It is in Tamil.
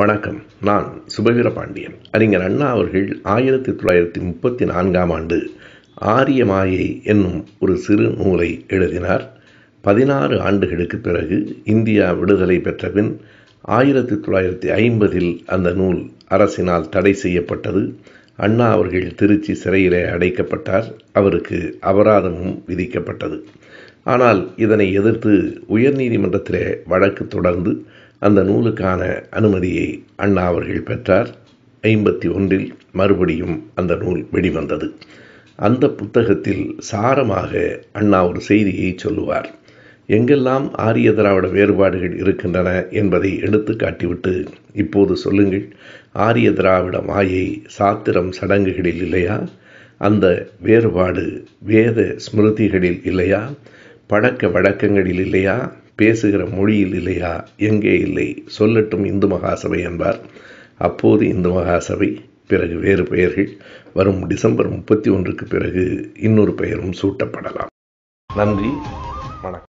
வணக்கம் நான் சுபவீர பாண்டியன் அறிஞர் அண்ணா அவர்கள் ஆயிரத்தி தொள்ளாயிரத்தி முப்பத்தி நான்காம் ஆண்டு ஆரிய மாயை என்னும் ஒரு சிறு நூலை எழுதினார் பதினாறு ஆண்டுகளுக்கு பிறகு இந்தியா விடுதலை பெற்ற பின் ஆயிரத்தி தொள்ளாயிரத்தி ஐம்பதில் அந்த நூல் அரசினால் தடை செய்யப்பட்டது அண்ணா அவர்கள் திருச்சி சிறையிலே அடைக்கப்பட்டார் அவருக்கு அபராதமும் விதிக்கப்பட்டது ஆனால் இதனை எதிர்த்து உயர்நீதிமன்றத்திலே வழக்கு தொடர்ந்து அந்த நூலுக்கான அனுமதியை அண்ணா அவர்கள் பெற்றார் ஐம்பத்தி ஒன்றில் மறுபடியும் அந்த நூல் வெளிவந்தது அந்த புத்தகத்தில் சாரமாக அண்ணா ஒரு செய்தியை சொல்லுவார் எங்கெல்லாம் ஆரிய திராவிட வேறுபாடுகள் இருக்கின்றன என்பதை எடுத்து காட்டிவிட்டு இப்போது சொல்லுங்கள் ஆரிய திராவிட மாயை சாத்திரம் சடங்குகளில் இல்லையா அந்த வேறுபாடு வேத ஸ்மிருதிகளில் இல்லையா பழக்க வழக்கங்களில் இல்லையா பேசுகிற மொழியில் இல்லையா எங்கே இல்லை சொல்லட்டும் இந்து மகாசபை என்பார் அப்போது இந்து மகாசபை பிறகு வேறு பெயர்கள் வரும் டிசம்பர் முப்பத்தி ஒன்றுக்கு பிறகு இன்னொரு பெயரும் சூட்டப்படலாம் நன்றி வணக்கம்